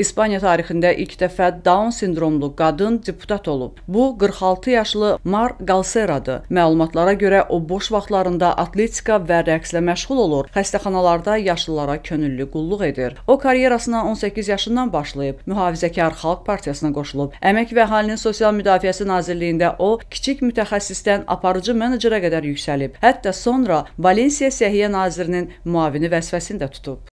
İspaniya tarixində ilk dəfə Down sindromlu qadın deputat olub. Bu 46 yaşlı Mar Galseradır. Məlumatlara görə o boş vaxtlarında atletika və rəqslə məşğul olur. Xəstəxanalarda yaşlılara könüllü qulluq edir. O karyerasına 18 yaşından başlayıb Mühafizəkar Xalq Partiyasına qoşulub. Əmək və Əhalinin Sosial Müdafiəsi Nazirliyində o kiçik mütəxəssisdən aparıcı menecerə qədər yüksəlib. Hətta sonra Valensiya Səhiyyə Nazirinin müavini vəzifəsini də tutub.